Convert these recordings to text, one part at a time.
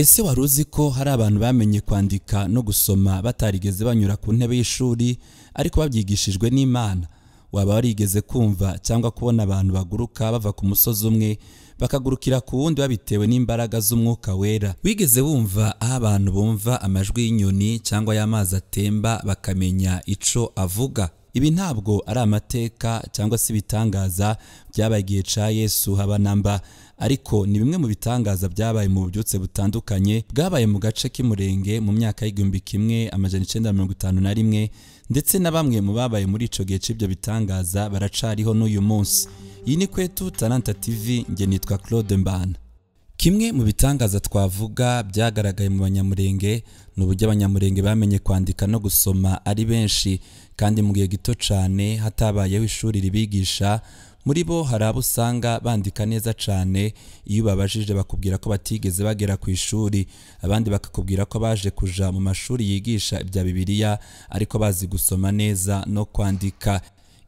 ese wari uzi ko hari abantu bamenye kwandika no gusoma batarigeze banyura ku ntebe y'ishuri ariko babyigishijwe n'imana waba warigeze kumva cyangwa kubona abantu baguruka bava ku musozi umwe bakagurukira ku wundi babitewe n'imbaraga z'umwuka wera wigeze wumva aho abantu bumva amajwi y'inyoni cyangwa y'amazi atemba bakamenya ico avuga ibi ntabwo ari amateka cyangwa se ibitangaza byabagiye ca yesu namba, ariko ni bimwe mu bitangaza byabaye mu byutse butandukanye bwabaye mu gace k'Imurenge mu myaka y'igihumbi kimwe amajana icyenda mirongo itanu na rimwe ndetse na bamwe mu babaye muri icyo gihe c'ibyo bitangaza baracariho n'uyu munsi iyi ni kwetu Talanta TV nge nitwa Claude Mbana Kimwe mu bitangaza twavuga byagaragaye mu Banyamurenge ni uburyo Abanyamurenge bamenye kwandika no gusoma ari benshi kandi mu gihe gito cyane hatabayeho ishuri ribigisha muri bo hari abo usanga bandika neza cyane iyo ubabajije bakubwira ko batigeze bagera ku ishuri abandi bakakubwira ko baje kuja mu mashuri yigisha ibya bibiliya ariko bazi gusoma neza no kwandika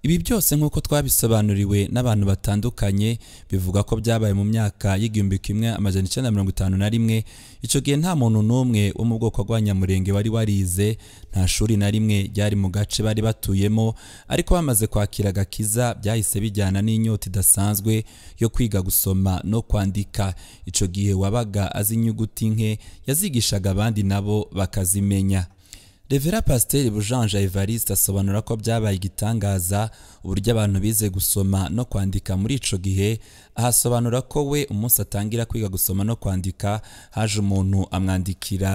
ibi byose nk'uko twabisobanuriwe n'abantu batandukanye bivuga ko byabaye mu myaka y'igihumbi kimwe amajana icyenda na mirongo itanu na rimwe icyo gihe nta muntu n'umwe wo mu bwoko bwa nyamurenge wari warize nta shuri na rimwe ryari mu gace bari batuyemo ariko bamaze kwakira agakiza byahise bijyana n'inyota idasanzwe yo kwiga gusoma no kwandika icyo gihe wabaga azi inyuguti nke yazigishaga abandi nabo bakazimenya revera pasiteri bujanja evariste asobanura ko byabaye igitangaza uburyo abantu bize gusoma no kwandika muri icyo gihe ahasobanura ko we umunsi atangira kwiga gusoma no kwandika haje umuntu amwandikira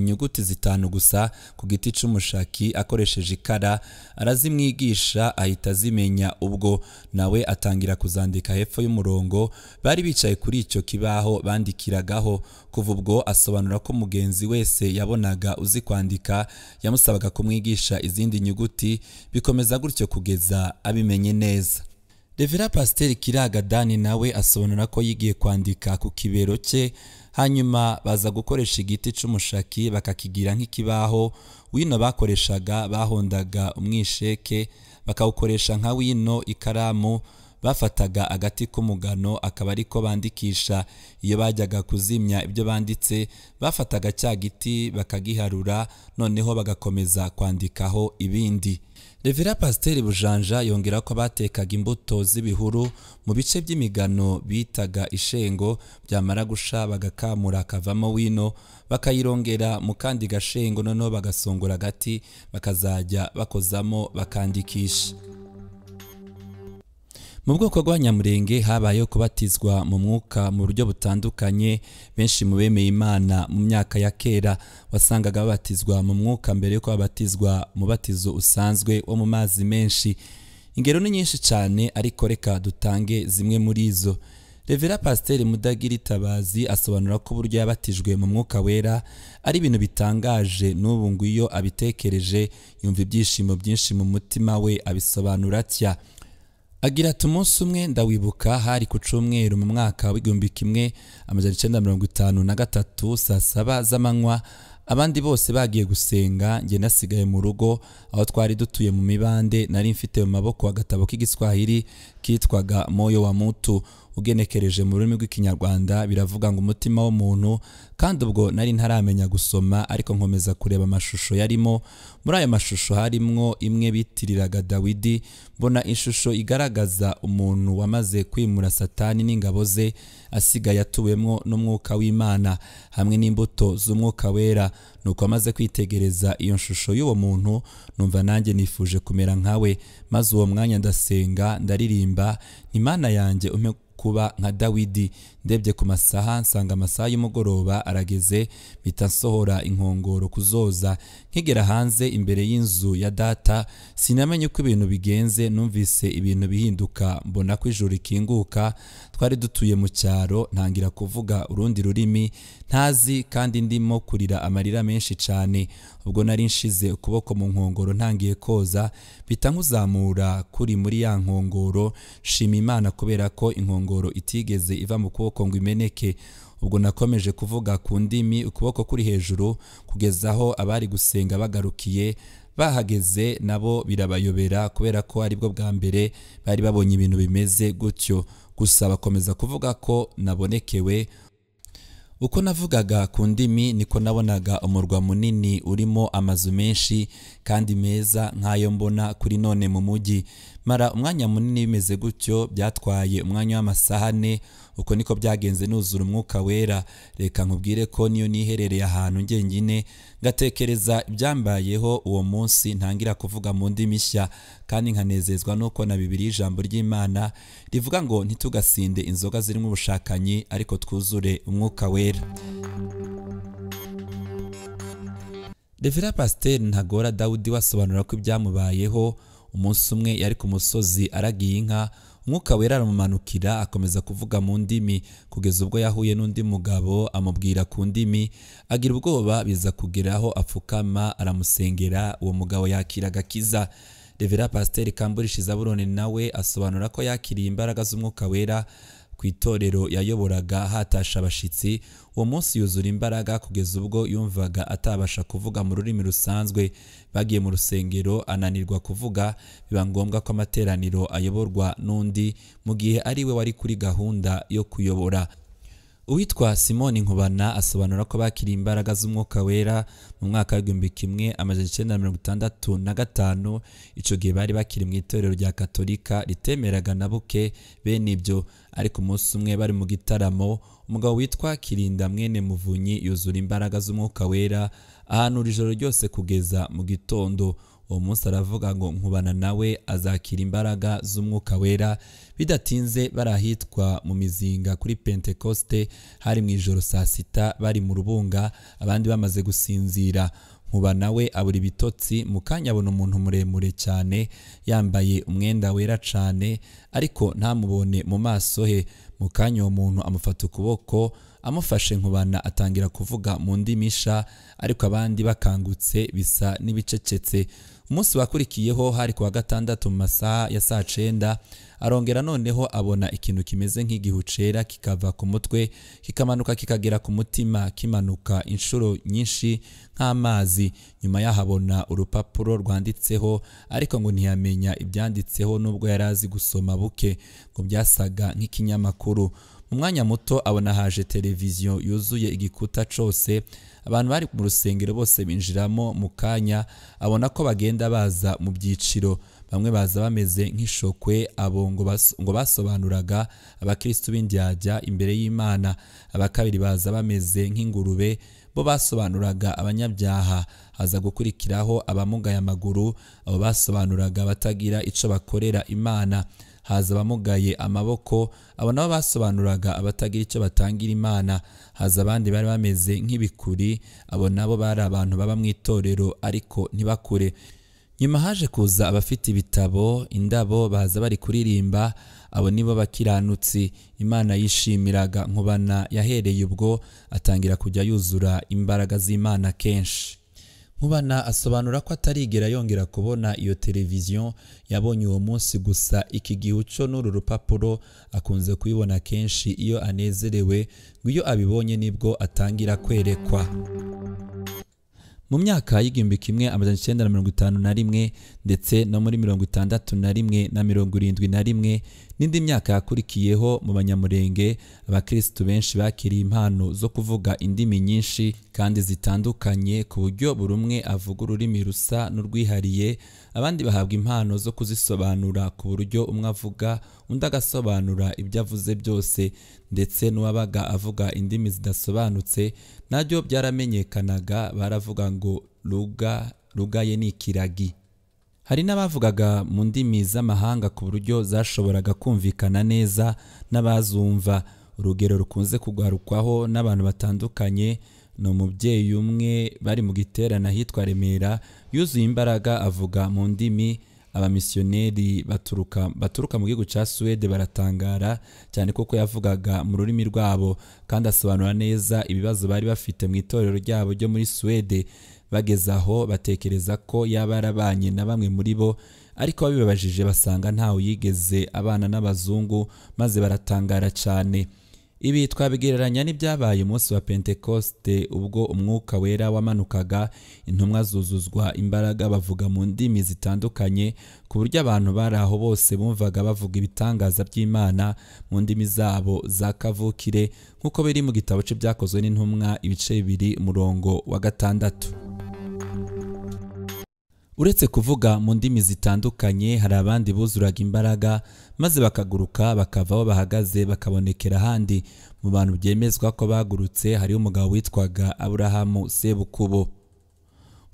inyuguti zitanu gusa ku giti cy'umushaki akoresheje ikara arazimwigisha ahita azimenya ubwo nawe atangira kuzandika hepfo y'umurongo bari bicaye kuri icyo kibaho bandikiragaho kuva ubwo asobanura ko mugenzi wese yabonaga uzi kwandika yamusabaga kumwigisha izindi nyuguti bikomeza gutyo kugeza abimenye neza Revera Pasiteri Kiraga Dani nawe asobanura ko yigiye kwandika ku kibero cye hanyuma baza gukoresha igiti cy'umushaki bakakigira nk'ikibaho wino bakoreshaga bahondaga umwisheke bakawukoresha nka wino ikaramu bafataga agati k'umugano akaba ariko bandikisha iyo bajyaga kuzimya ibyo banditse bafataga cya giti bakagiharura noneho bagakomeza kwandikaho ibindi revera pasiteri bujanja yongera ko batekaga imbuto z'ibihuru mu bice by'imigano bitaga ishengo byamara gusha bagakamura akavamo wino bakayirongera mu kandi gashengo noneho bagasongora agati bakazajya bakozamo bakandikisha mu bwoko bw'abanyamurenge habayeho kubatizwa mu mwuka mu buryo butandukanye benshi mu bemeye imana mu myaka ya kera wasangaga babatizwa mu mwuka mbere yuko babatizwa mu batizo usanzwe wo mu mazi menshi ingero ni nyinshi cyane ariko reka dutange zimwe muri izo revera pasiteri mudagira itabazi asobanura ko uburyo yabatijwe mu mwuka wera ari ibintu bitangaje n'ubu ngo iyo abitekereje yumva ibyishimo byinshi mu mutima we abisobanura atya agira ati umunsi umwe ndawibuka hari ku cumweru mu mwaka w'igihumbi kimwe amajana icyenda mirongo itanu na gatatu saa saba z'amanywa abandi bose bagiye gusenga njye nasigaye mu rugo aho twari dutuye mu mibande nari mfite mu maboko agatabo k'igiswahili kitwaga moyo wa mutu ugenekereje mu rurimi rw'ikinyarwanda biravuga ngo umutima w'umuntu kandi ubwo nari ntaramenya gusoma ariko nkomeza kureba amashusho yarimo muri aya mashusho harimwo imwe bitiriraga dawidi mbona ishusho igaragaza umuntu wamaze kwimura satani n'ingabo ze asigaye atuwemo n'umwuka w'imana hamwe n'imbuto z'umwuka wera nuko amaze kwitegereza iyo shusho y'uwo muntu numva nanjye nifuje kumera nkawe maze uwo mwanya ndasenga ndaririmba imana yanjye umwe kuba nka dawidi ndebye ku masaha nsanga amasaha y'umugoroba arageze mpita nsohora inkongoro kuzoza nkigera hanze imbere y'inzu ya data sinamenye uko ibintu bigenze numvise ibintu bihinduka mbona ko ijuru rikinguka twari dutuye mu cyaro ntangira kuvuga urundi rurimi ntazi kandi ndimo kurira amarira menshi cyane ubwo nari nshize ukuboko mu nkongoro ntangiye koza mpita nkuzamura kuri muri ya nkongoro shima imana kubera ko inkongoro itigeze iva mu kuboko ngo imeneke ubwo nakomeje kuvuga ku ndimi ukuboko kuri hejuru kugeza aho abari gusenga bagarukiye bahageze nabo birabayobera kubera ko aribwo bwa mbere bari babonye ibintu bimeze gutyo gusa bakomeza kuvuga ko nabonekewe uko navugaga ku ndimi niko nabonaga umurwa munini urimo amazu menshi kandi meza nk'ayo mbona kuri none mu mujyi mara umwanya munini bimeze gutyo byatwaye umwanya w'amasaha ane uko niko byagenze nuzura umwuka wera reka nkubwire ko niyo niherereye ahantu njyenyine ngatekereza ibyambayeho uwo munsi ntangira kuvuga mu ndimi nshya kandi nkanezezwa nuko na bibiri ijambo ry'imana rivuga ngo ntitugasinde inzoga zirimo ubushakanyi ariko twuzure umwuka wera Revera Pasiteri Ntagora Dawudi wasobanura ko ibyamubayeho umunsi umwe yari ku musozi aragiye inka umwuka wera aramumanukira akomeza kuvuga mu ndimi kugeza ubwo yahuye n'undi mugabo amubwira ku ndimi agira ubwoba biza kugeraho apfukama aramusengera uwo mugabo yakira agakiza revera pasiteri kamburishi zaburoni nawe asobanura ko yakiriye imbaraga z'umwuka wera ku itorero yayoboraga hatasha abashyitsi uwo munsi yuzura imbaraga kugeza ubwo yumvaga atabasha kuvuga mu rurimi rusanzwe bagiye mu rusengero ananirwa kuvuga biba ngombwa ko amateraniro ayoborwa n'undi mu gihe ari we wari kuri gahunda yo kuyobora uwitwa simoni nkubana asobanura ko bakiriye imbaraga z'umwuka wera mu mwaka w'igihumbi kimwe amaze icyenda na mirongo itandatu na gatanu icyo gihe bari bakiri mu itorero rya katolika ritemeraga na buke bene ibyo ariko umunsi umwe bari mu gitaramo umugabo witwa kirinda mwene muvunyi yuzura imbaraga z'umwuka wera ahanura ijoro ryose kugeza mu gitondo uwo aravuga ngo nkubana nawe azakira imbaraga z'umwuka wera bidatinze bari ahitwa mu mizinga kuri Pentecoste hari mu ijoro saa sita bari mu rubunga abandi bamaze gusinzira nkuba nawe abura ibitotsi mu kanya abona umuntu muremure cyane yambaye umwenda wera cyane ariko ntamubone mu maso he mu kanya uwo muntu amufata ukuboko amufashe nkubana atangira kuvuga mu ndimisha ariko abandi bakangutse bisa n'ibicecetse ku wakurikiyeho hari ku wa gatandatu mu masaha ya saa cenda arongera noneho abona ikintu kimeze nk'igihu cera kikava ku mutwe kikamanuka kikagera ku mutima kimanuka inshuro nyinshi nk'amazi nyuma yahabona urupapuro rwanditseho ariko ngo ntiyamenya ibyanditseho nubwo yari azi gusoma buke ngo byasaga nk'ikinyamakuru umwanya muto abona haje televiziyo yuzuye igikuta cyose abantu bari mu rusengero bose binjiramo mu kanya abona ko bagenda baza mu byiciro bamwe baza bameze nk'ishokwe abo ngo basobanuraga abakirisitu b'indyajya imbere y'imana abakabiri baza bameze nk'ingurube bo basobanuraga abanyabyaha haza gukurikiraho abamugaye amaguru abo basobanuraga batagira icyo bakorera imana haza abamugaye amaboko abo nabo basobanuraga abatagira icyo batangira imana haza abandi bari bameze nk'ibikuri abo nabo bari abantu baba mu itorero ariko ntibakure nyuma haje kuza abafite ibitabo indabo baza bari kuririmba abo nibo bakiranutsi imana yishimiraga nkubana yahereye ubwo atangira kujya yuzura imbaraga z'imana kenshi nkubana asobanura ko atarigera yongera kubona iyo televiziyo yabonye uwo munsi gusa iki gihuco n'uru rupapuro akunze kuyibona kenshi iyo anezerewe ngo iyo abibonye nibwo atangira kwerekwa mu myaka y'igihumbi kimwe amajana icyenda na mirongo itanu na rimwe ndetse no muri mirongo itandatu na rimwe na mirongo irindwi na rimwe n'indi myaka yakurikiyeho mu banyamurenge abakirisitu benshi bakiriye impano zo kuvuga indimi nyinshi kandi zitandukanye ku buryo buri umwe avuga ururimi rusa n'urwihariye abandi bahabwa impano zo kuzisobanura ku buryo umwe avuga undi agasobanura ibyo avuze byose ndetse n'uwabaga avuga indimi zidasobanutse nabyo byaramenyekanaga baravuga ngo ruga rugaye ni ikiragi hari n'abavugaga mu ndimi z'amahanga ku buryo zashoboraga kumvikana neza n'abazumva urugero rukunze kugarukwaho n'abantu batandukanye ni umubyeyi umwe bari mu giterane ahitwa remera yuzuye imbaraga avuga mu ndimi abamisiyoneri baturuka baturuka mu gihugu cya suwede baratangara cyane kuko yavugaga mu rurimi rwabo kandi asobanura neza ibibazo bari bafite mu itorero ryabo ryo muri suwede bageze aho batekereza ko yaba yarabanye na bamwe muri bo ariko babibabajije basanga ntawe yigeze abana n'abazungu maze baratangara cyane ibi twabigereranya n'ibyabaye umunsi wa pentekoste ubwo umwuka wera wamanukaga intumwa zuzuzwa imbaraga bavuga mu ndimi zitandukanye ku buryo abantu bari aho bose bumvaga bavuga ibitangaza by'imana mu ndimi zabo za kavukire nk'uko biri mu gitabo cye byakozwe n'intumwa ibice bibiri murongo wa gatandatu uretse kuvuga mu ndimi zitandukanye hari abandi buzuraga imbaraga maze bakaguruka bakava aho bahagaze bakabonekera ahandi mu bantu byemezwa ko bagurutse hariho umugabo witwaga aburahamu sebukubo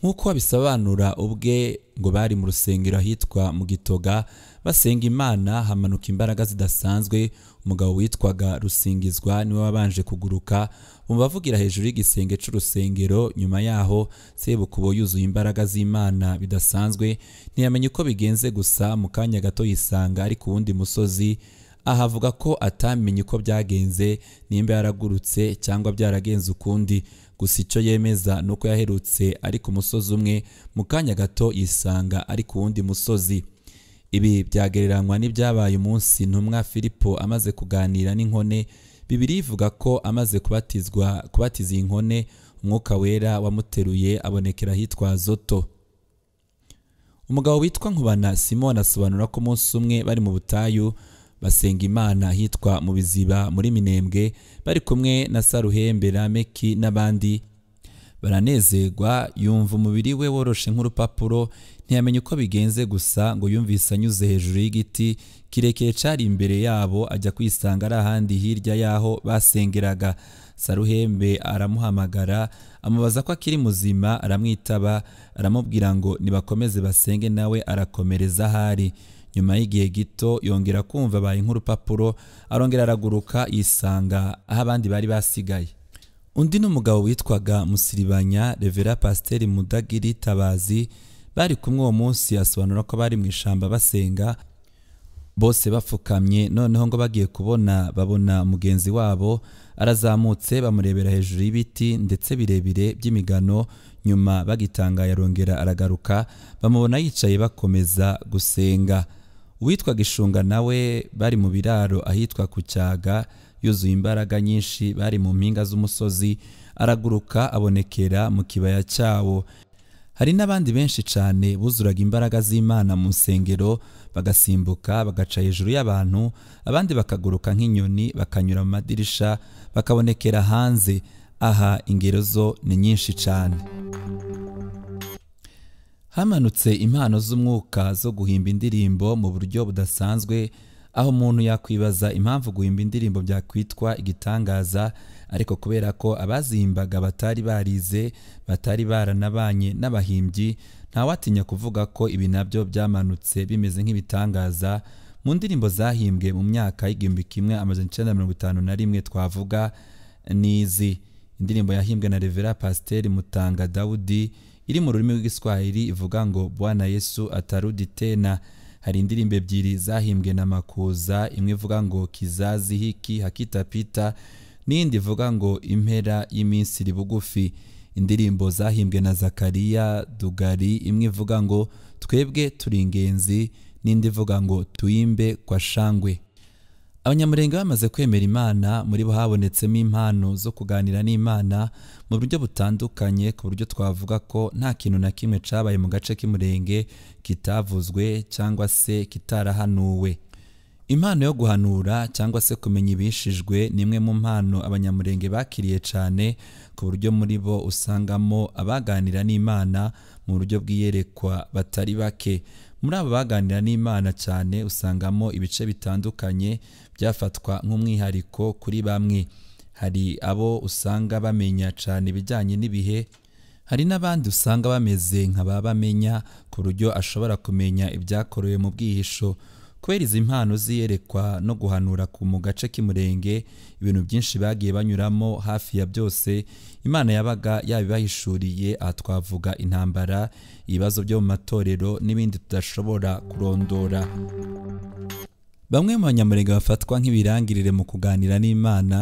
nk'uko babisobanura ubwe ngo bari mu rusengero ahitwa mu gitoga basenga imana hamanuka imbaraga zidasanzwe umugabo witwaga rusingizwa niwe wabanje kuguruka bumva bavugira hejuru y'igisenge cy'urusengero nyuma yaho sebukubo yuzuye imbaraga z'imana bidasanzwe ntiyamenye uko bigenze gusa mu kanya gato yisanga ari ku wundi musozi ahavuga ko atamenye uko byagenze nimba yaragurutse cyangwa byaragenze ukundi gusa icyo yemeza ni uko yaherutse ari ku musozi umwe mu kanya gato yisanga ari ku wundi musozi ibi byagereranywa n'ibyabaye umunsi ntumwa filipo amaze kuganira n'inkone bibiri ivuga ko amaze kubatizwa kubatiza inkone umwuka wera wamuteruye abonekera ahitwa zoto umugabo witwa nkubana simoni asobanura ko umunsi umwe bari mu butayu basenga imana ahitwa mu biziba muri minembwe bari kumwe na saruhembera meki n'abandi baranezerwa yumva umubiri we woroshe nk'urupapuro ntiyamenya uko bigenze gusa ngo yumvise anyuze hejuru y'igiti kirekire cari imbere yabo ajya kwisanga ari ahandi hirya y'aho basengeraga saruhembe aramuhamagara amubaza ko akiri muzima aramwitaba aramubwira ngo nibakomeze basenge nawe arakomereza ahari nyuma y'igihe gito yongera kumva abaye nk'urupapuro arongera araguruka yisanga aho abandi bari basigaye undi ni umugabo witwaga musiribanya revera pasiteri mudagiri tabazi bari kumwe uwo munsi asobanura ko bari mu ishyamba basenga bose bapfukamye noneho ngo bagiye kubona babona mugenzi wabo arazamutse bamurebera hejuru y'ibiti ndetse birebire by'imigano nyuma bagitanga yarongera aragaruka bamubona yicaye bakomeza gusenga uwitwaga Gishunga nawe bari mu biraro ahitwa ku cyaga yuzuye imbaraga nyinshi bari mu mpinga z'umusozi araguruka abonekera mu kibaya cyawo hari n'abandi benshi cyane buzuraga imbaraga z'imana mu nsengero bagasimbuka bagaca hejuru y'abantu abandi bakaguruka nk'inyoni bakanyura mu madirisha bakabonekera hanze aha ingero zo ni nyinshi cyane hamanutse impano z'umwuka zo guhimba indirimbo mu buryo budasanzwe aho umuntu yakwibaza impamvu guhimba indirimbo byakwitwa igitangaza ariko kubera ko abazihimbaga batari barize batari baranabanye n'abahimbyi ntawatinya kuvuga ko ibi nabyo byamanutse bimeze nk'ibitangaza mu ndirimbo zahimbwe mu myaka y'igihumbi kimwe amajana icyenda mirongo itanu na rimwe twavuga n'izi indirimbo yahimbwe na revera pasiteri mutanga dawudi iri mu rurimi rw'igiswahili ivuga ngo bwana yesu atarudi tena hari indirimbo ebyiri zahimbwe na makuza imwe ivuga ngo kizazi hiki hakitapita n'iyindi ivuga ngo impera y'iminsi iri bugufi indirimbo zahimbwe na zakariya dugari imwe ivuga ngo twebwe turi ingenzi n'indi ivuga ngo tuyimbe kwa shangwe abanyamurenge bamaze kwemera imana muri bo habonetsemo impano zo kuganira n'imana mu buryo butandukanye ku buryo twavuga ko nta kintu na kimwe cyabaye mu gace k'umurenge kitavuzwe cyangwa se kitarahanuwe impano yo guhanura cyangwa se kumenya ibishijwe ni imwe mu mpano abanyamurenge bakiriye cyane ku buryo muri bo usangamo abaganira n'imana mu buryo bw'iyerekwa batari bake muri abo baganira n'imana cyane usangamo ibice bitandukanye byafatwa nk'umwihariko kuri bamwe hari abo usanga bamenya cyane ibijyanye n'ibihe hari n'abandi usanga bameze nka ba bamenya ku buryo ashobora kumenya ibyakorewe mu bwihisho kubera izi mpano ziyerekwa no guhanura ku mu gace k'umurenge ibintu byinshi bagiye banyuramo hafi ya byose imana yabaga yabibahishuriye aha twavuga intambara ibibazo byo mu matorero n'ibindi tudashobora kurondora bamwe mu banyamurenge bafatwa nk'ibirangirire mu kuganira n'imana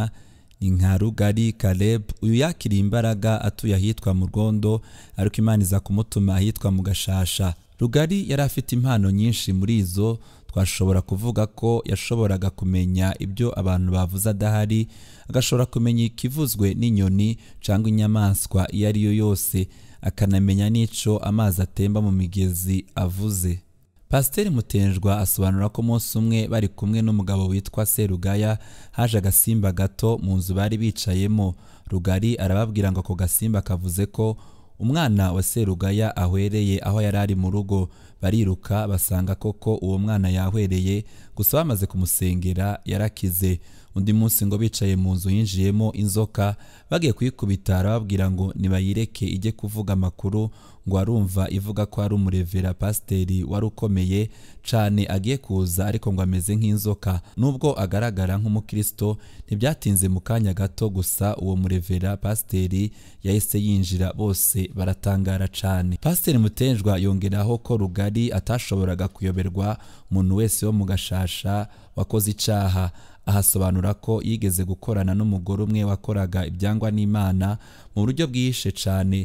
ni nka rugari Caleb uyu yakiriye imbaraga atuye ahitwa mu rwondo ariko imana iza kumutuma ahitwa mu gashasha rugari yari afite impano nyinshi muri izo twashobora kuvuga ko yashoboraga kumenya ibyo abantu bavuze adahari agashobora kumenya ikivuzwe n'inyoni cyangwa inyamaswa iyo ari yo yose akanamenya n'icyo amazi atemba mu migezi avuze pasiteri mutenjwa asobanura ko umunsi umwe bari kumwe n'umugabo witwa serugaya haje agasimba gato mu nzu bari bicayemo rugari arababwira ngo ako gasimba kavuze ko umwana wa serugaya ahwereye aho yari ari mu rugo bariruka basanga koko uwo mwana yahwereye gusa bamaze kumusengera yarakize undi munsi ngo bicaye mu nzu yinjiyemo inzoka bagiye kuyikubita arababwira ngo nibayireke ijye kuvuga amakuru ngo arumva ivuga ko ari umurevera pasiteri wari ukomeye cyane agiye kuza ariko ngo ameze nk'inzoka nubwo agaragara nk'umukristo ntibyatinze mu kanya gato gusa uwo murevera pasiteri yahise yinjira bose baratangara cyane pasiteri mutenjwa yongeraho ko rugari atashoboraga kuyoberwa umuntu wese wo mu gashasha wakoze icyaha ahasobanura ko yigeze gukorana n'umugore umwe wakoraga ibyangwa n'imana mu buryo bwihishe cyane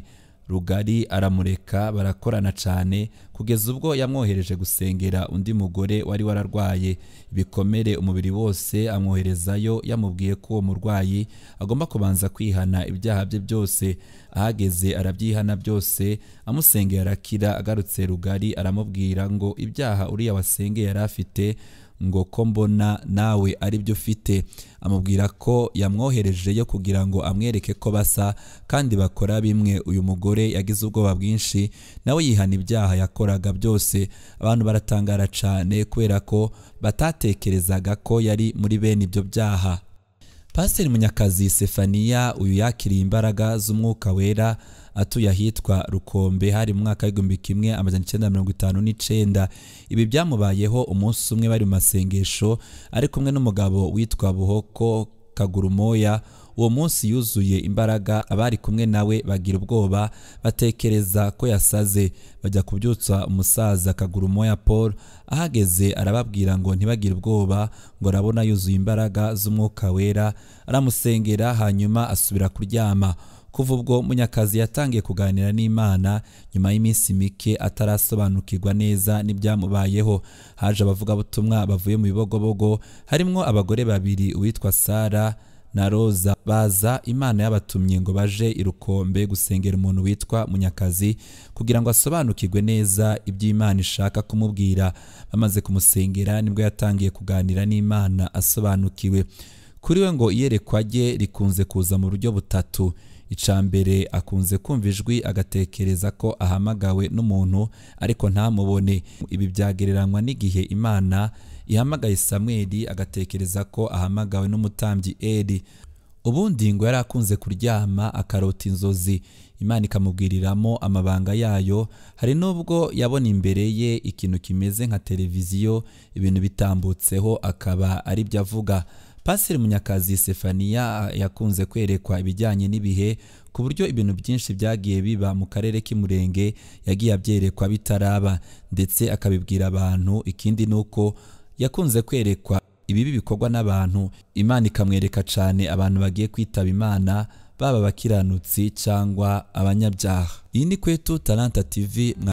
rugari aramureka barakorana cyane kugeza ubwo yamwohereje gusengera undi mugore wari wararwaye ibikomere umubiri wose amwoherezayo yamubwiye ko uwo murwayi agomba kubanza kwihana ibyaha bye byose ahageze arabyihana byose amusengera arakira agarutse rugari aramubwira ngo ibyaha uriya wasengeye yari afite ngo ko mbona nawe ari byo ufite amubwira ko yamwohereje yo kugira ngo amwereke ko basa kandi bakora bimwe uyu mugore yagize ubwoba bwinshi nawe yihana ibyaha yakoraga byose abantu baratangara cyane kubera ko batatekerezaga ko yari muri bene ibyo byaha pasiteri munyakazi sefaniya uyu yakiriye imbaraga z'umwuka wera atuye ahitwa rukombe hari mu mwaka w'igihumbi kimwe amajana icyenda mirongo itanu n'icyenda ibi byamubayeho umunsi umwe bari mu masengesho ari kumwe n'umugabo witwa buhoko kagurumoya uwo munsi yuzuye imbaraga abari kumwe nawe bagira ubwoba batekereza ko yasaze bajya kubyutsa umusaza Kaguru moya paul ahageze arababwira ngo ntibagire ubwoba ngo arabona yuzuye imbaraga z'umwuka wera aramusengera hanyuma asubira kuryama kuva ubwo munyakazi yatangiye kuganira n'imana nyuma y'iminsi mike atarasobanukirwa neza n'ibyamubayeho haje abavugabutumwa bavuye mu bibogobogo harimo abagore babiri uwitwa sara na roza baza imana yabatumye ngo baje i gusengera umuntu witwa munyakazi kugira ngo asobanukirwe neza ibyo imana ishaka kumubwira bamaze kumusengera nibwo yatangiye kuganira n'imana asobanukiwe kuri we ngo iyerekwa rye rikunze kuza mu buryo butatu mbere akunze kumva ijwi agatekereza ko ahamagawe n'umuntu ariko ntamubone ibi byagereranywa n'igihe imana ihamagaye samweli agatekereza ko ahamagawe n'umutambyi eli ubundi ngo yari akunze kuryama akarota inzozi imana ikamubwiriramo amabanga yayo hari n'ubwo yabona imbere ye ikintu kimeze nka televiziyo ibintu bitambutseho akaba ari byo avuga pasiteri munyakazi sefaniya yakunze kwerekwa ibijyanye n'ibihe ku buryo ibintu byinshi byagiye biba mu karere k'umurenge yagiye abyerekwa bitaraba ndetse akabibwira abantu ikindi ni uko yakunze kwerekwa ibibi bikorwa n'abantu imana ikamwereka cyane abantu bagiye kwitaba imana baba abakiranutsi cyangwa abanyabyaha iyi ni kwetu taranta tv